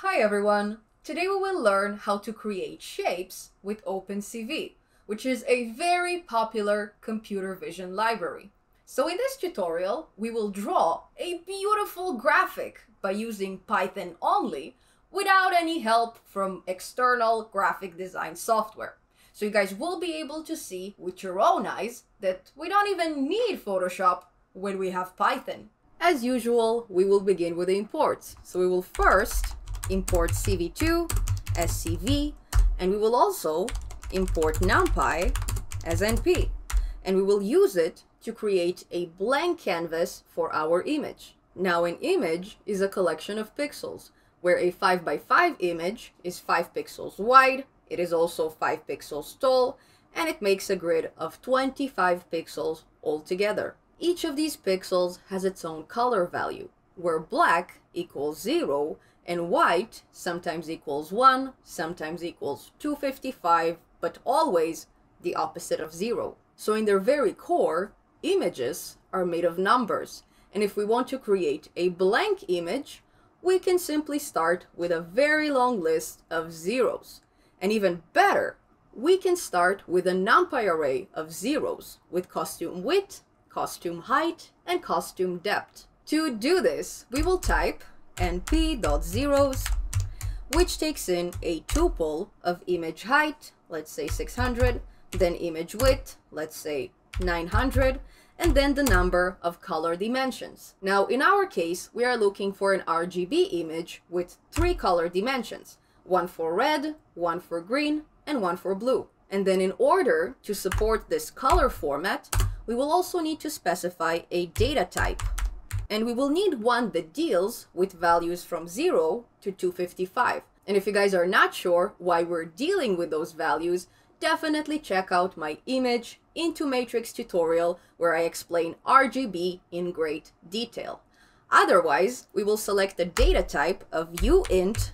Hi everyone! Today we will learn how to create shapes with OpenCV, which is a very popular computer vision library. So in this tutorial, we will draw a beautiful graphic by using Python only without any help from external graphic design software. So you guys will be able to see with your own eyes that we don't even need Photoshop when we have Python. As usual, we will begin with the imports. So we will first import cv2 as cv, and we will also import numpy as np, and we will use it to create a blank canvas for our image. Now an image is a collection of pixels, where a 5x5 image is 5 pixels wide, it is also 5 pixels tall, and it makes a grid of 25 pixels altogether. Each of these pixels has its own color value, where black equals 0 and white sometimes equals 1, sometimes equals 255, but always the opposite of 0. So in their very core, images are made of numbers. And if we want to create a blank image, we can simply start with a very long list of zeros. And even better, we can start with a NumPy array of zeros with costume width, costume height, and costume depth. To do this, we will type and p dot zeros, which takes in a tuple of image height, let's say 600, then image width, let's say 900, and then the number of color dimensions. Now, in our case, we are looking for an RGB image with three color dimensions, one for red, one for green, and one for blue. And then in order to support this color format, we will also need to specify a data type and we will need one that deals with values from 0 to 255. And if you guys are not sure why we're dealing with those values, definitely check out my image into matrix tutorial where I explain RGB in great detail. Otherwise, we will select the data type of uint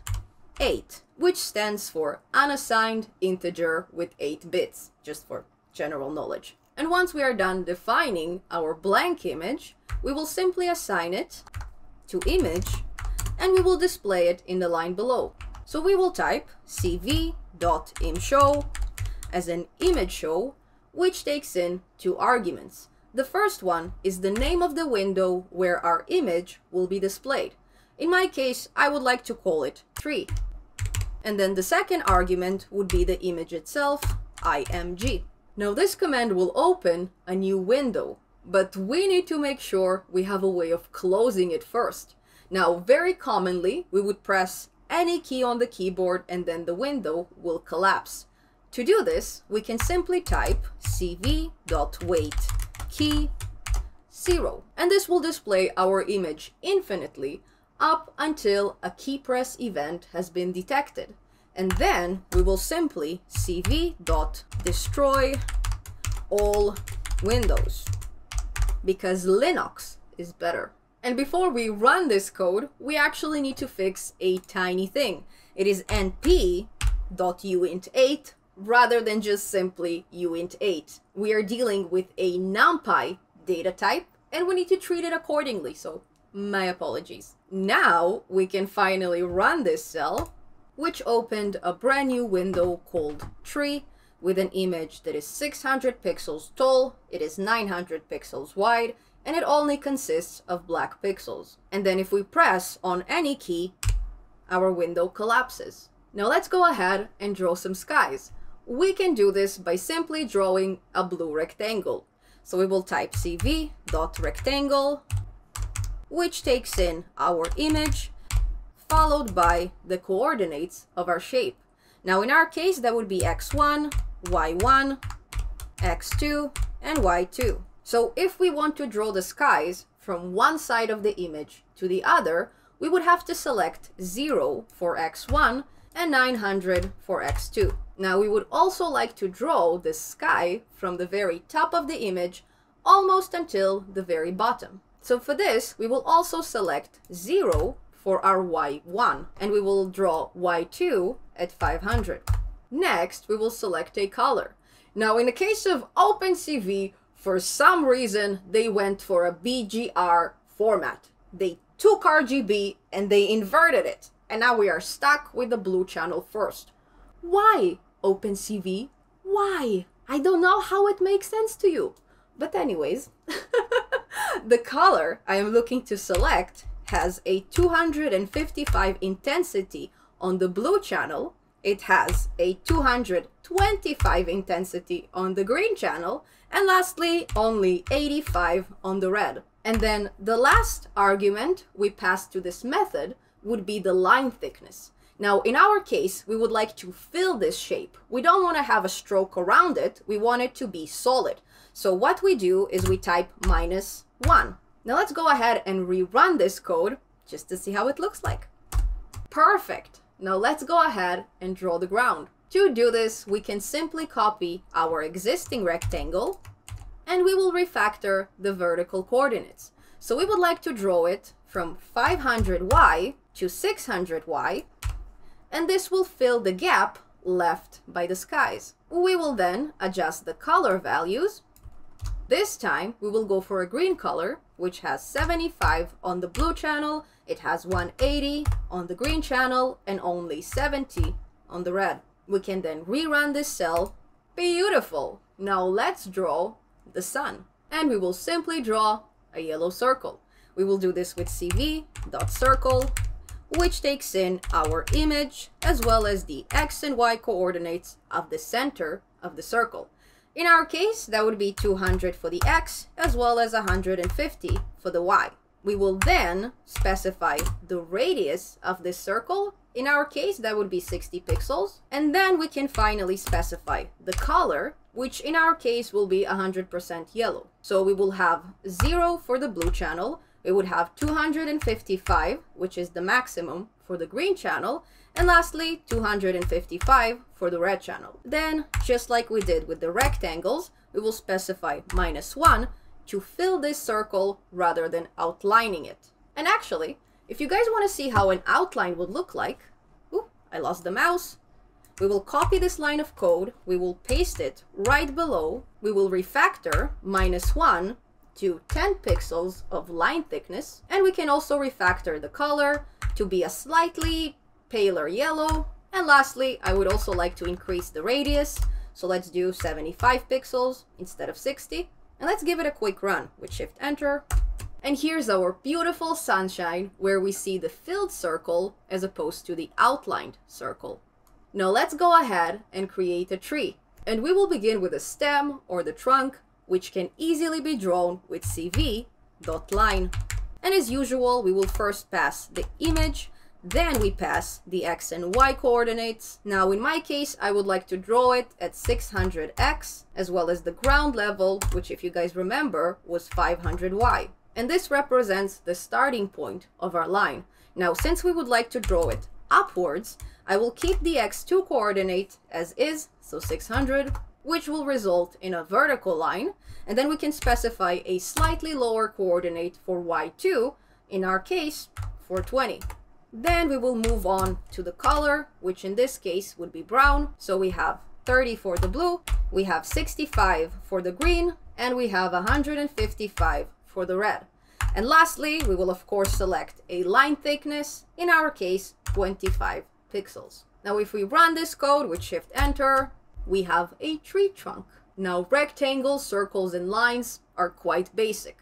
8, which stands for unassigned integer with 8 bits, just for general knowledge. And once we are done defining our blank image, we will simply assign it to image and we will display it in the line below. So we will type cv.imshow as an image show, which takes in two arguments. The first one is the name of the window where our image will be displayed. In my case, I would like to call it tree, And then the second argument would be the image itself, img. Now this command will open a new window, but we need to make sure we have a way of closing it first. Now very commonly we would press any key on the keyboard and then the window will collapse. To do this, we can simply type cv.wait key 0 and this will display our image infinitely up until a key press event has been detected. And then we will simply cv dot destroy all windows because Linux is better. And before we run this code, we actually need to fix a tiny thing. It uint np.uint8 rather than just simply uint8. We are dealing with a numpy data type and we need to treat it accordingly, so my apologies. Now we can finally run this cell which opened a brand new window called Tree with an image that is 600 pixels tall, it is 900 pixels wide, and it only consists of black pixels. And then if we press on any key, our window collapses. Now let's go ahead and draw some skies. We can do this by simply drawing a blue rectangle. So we will type cv.rectangle, which takes in our image, followed by the coordinates of our shape. Now in our case, that would be x1, y1, x2, and y2. So if we want to draw the skies from one side of the image to the other, we would have to select 0 for x1 and 900 for x2. Now we would also like to draw the sky from the very top of the image almost until the very bottom. So for this, we will also select 0 for our y1 and we will draw y2 at 500. Next, we will select a color. Now, in the case of OpenCV, for some reason, they went for a BGR format. They took RGB and they inverted it. And now we are stuck with the blue channel first. Why, OpenCV? Why? I don't know how it makes sense to you. But anyways, the color I am looking to select has a 255 intensity on the blue channel, it has a 225 intensity on the green channel, and lastly, only 85 on the red. And then the last argument we pass to this method would be the line thickness. Now, in our case, we would like to fill this shape. We don't want to have a stroke around it. We want it to be solid. So what we do is we type minus 1. Now let's go ahead and rerun this code just to see how it looks like. Perfect. Now let's go ahead and draw the ground. To do this, we can simply copy our existing rectangle and we will refactor the vertical coordinates. So we would like to draw it from 500y to 600y, and this will fill the gap left by the skies. We will then adjust the color values. This time, we will go for a green color which has 75 on the blue channel, it has 180 on the green channel, and only 70 on the red. We can then rerun this cell. Beautiful! Now let's draw the sun. And we will simply draw a yellow circle. We will do this with cv.circle, which takes in our image as well as the x and y coordinates of the center of the circle. In our case, that would be 200 for the x as well as 150 for the y. We will then specify the radius of this circle. In our case, that would be 60 pixels. And then we can finally specify the color, which in our case will be 100% yellow. So we will have 0 for the blue channel, we would have 255, which is the maximum for the green channel, and lastly 255 for the red channel. Then, just like we did with the rectangles, we will specify minus 1 to fill this circle rather than outlining it. And actually, if you guys want to see how an outline would look like, ooh, I lost the mouse, we will copy this line of code, we will paste it right below, we will refactor minus 1 to 10 pixels of line thickness, and we can also refactor the color to be a slightly paler yellow. And lastly, I would also like to increase the radius. So let's do 75 pixels instead of 60. And let's give it a quick run with Shift Enter. And here's our beautiful sunshine where we see the filled circle as opposed to the outlined circle. Now let's go ahead and create a tree. And we will begin with a stem or the trunk, which can easily be drawn with cv.line. And as usual, we will first pass the image then we pass the x and y coordinates. Now in my case, I would like to draw it at 600x as well as the ground level, which if you guys remember was 500y. And this represents the starting point of our line. Now, since we would like to draw it upwards, I will keep the x2 coordinate as is, so 600, which will result in a vertical line. And then we can specify a slightly lower coordinate for y2, in our case, 420. Then we will move on to the color, which in this case would be brown. So we have 30 for the blue, we have 65 for the green, and we have 155 for the red. And lastly, we will of course select a line thickness, in our case, 25 pixels. Now if we run this code with Shift Enter, we have a tree trunk. Now rectangles, circles, and lines are quite basic.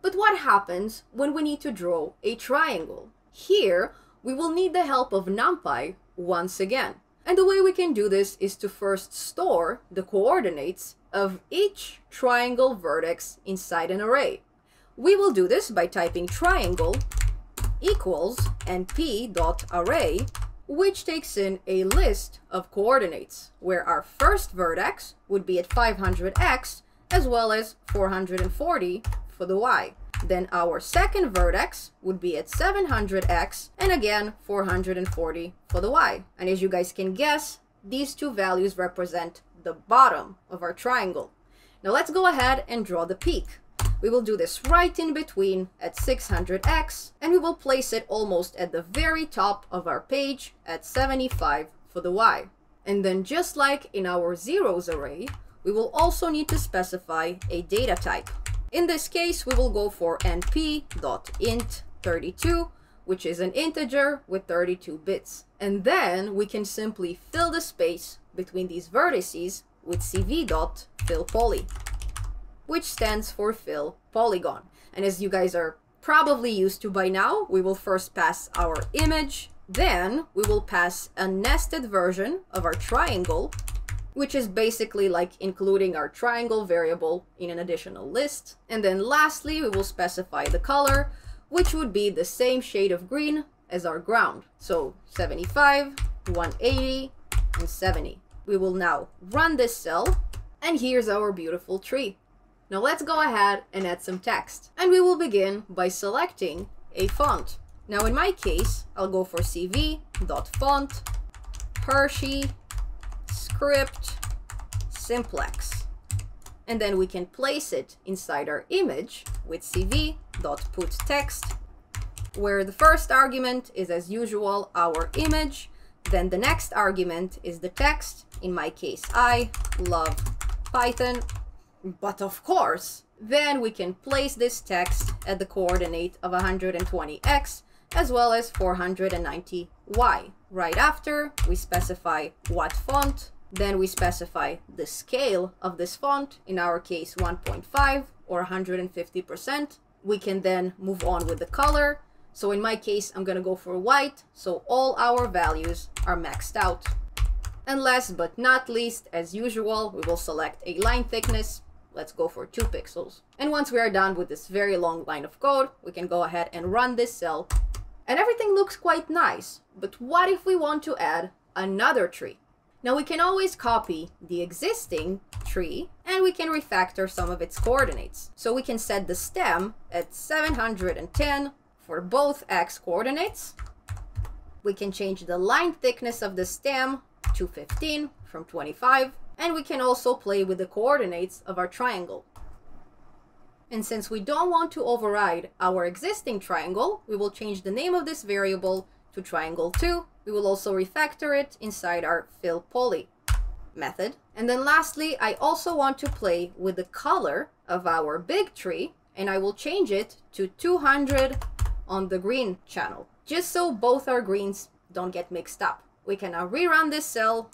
But what happens when we need to draw a triangle? Here, we will need the help of NumPy once again. And the way we can do this is to first store the coordinates of each triangle vertex inside an array. We will do this by typing triangle equals np.array, which takes in a list of coordinates, where our first vertex would be at 500x as well as 440 for the y. Then our second vertex would be at 700x, and again, 440 for the y. And as you guys can guess, these two values represent the bottom of our triangle. Now let's go ahead and draw the peak. We will do this right in between at 600x, and we will place it almost at the very top of our page at 75 for the y. And then just like in our zeros array, we will also need to specify a data type. In this case, we will go for np.int32, which is an integer with 32 bits. And then we can simply fill the space between these vertices with cv.fillpoly, which stands for fill polygon. And as you guys are probably used to by now, we will first pass our image, then we will pass a nested version of our triangle which is basically like including our triangle variable in an additional list. And then lastly, we will specify the color, which would be the same shade of green as our ground. So 75, 180, and 70. We will now run this cell, and here's our beautiful tree. Now let's go ahead and add some text. And we will begin by selecting a font. Now in my case, I'll go for cv.font, Hershey, script simplex. And then we can place it inside our image with cv.putText, where the first argument is as usual our image, then the next argument is the text. In my case, I love Python. But of course, then we can place this text at the coordinate of 120x as well as 490y. Right after, we specify what font then we specify the scale of this font, in our case 1.5 or 150%. We can then move on with the color. So in my case, I'm gonna go for white, so all our values are maxed out. And last but not least, as usual, we will select a line thickness. Let's go for 2 pixels. And once we are done with this very long line of code, we can go ahead and run this cell. And everything looks quite nice, but what if we want to add another tree? Now we can always copy the existing tree and we can refactor some of its coordinates. So we can set the stem at 710 for both x coordinates. We can change the line thickness of the stem to 15 from 25 and we can also play with the coordinates of our triangle. And since we don't want to override our existing triangle, we will change the name of this variable to triangle 2. We will also refactor it inside our fill poly method. And then lastly, I also want to play with the color of our big tree and I will change it to 200 on the green channel, just so both our greens don't get mixed up. We can now rerun this cell.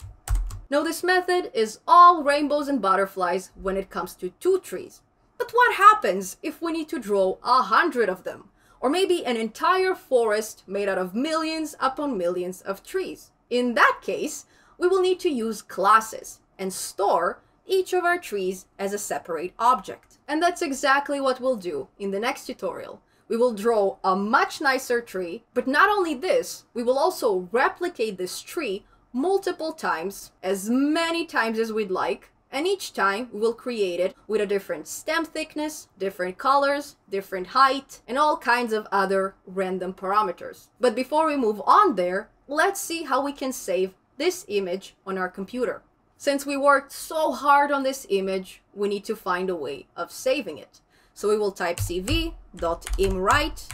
Now this method is all rainbows and butterflies when it comes to two trees. But what happens if we need to draw a hundred of them? or maybe an entire forest made out of millions upon millions of trees. In that case, we will need to use classes and store each of our trees as a separate object. And that's exactly what we'll do in the next tutorial. We will draw a much nicer tree, but not only this, we will also replicate this tree multiple times, as many times as we'd like, and each time we will create it with a different stem thickness, different colors, different height, and all kinds of other random parameters. But before we move on there, let's see how we can save this image on our computer. Since we worked so hard on this image, we need to find a way of saving it. So we will type cv.imwrite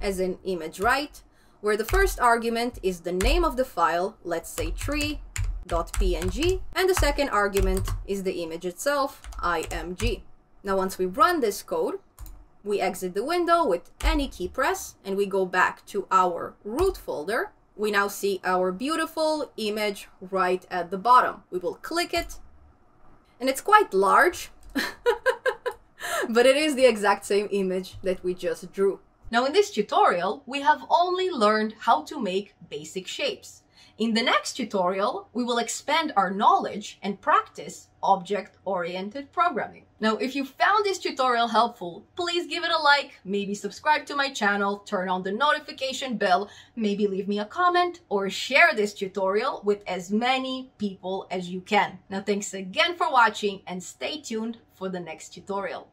as in image write, where the first argument is the name of the file, let's say tree .png, and the second argument is the image itself, img. Now once we run this code, we exit the window with any key press and we go back to our root folder. We now see our beautiful image right at the bottom. We will click it and it's quite large, but it is the exact same image that we just drew. Now in this tutorial, we have only learned how to make basic shapes. In the next tutorial, we will expand our knowledge and practice object-oriented programming. Now, if you found this tutorial helpful, please give it a like, maybe subscribe to my channel, turn on the notification bell, maybe leave me a comment, or share this tutorial with as many people as you can. Now, thanks again for watching and stay tuned for the next tutorial.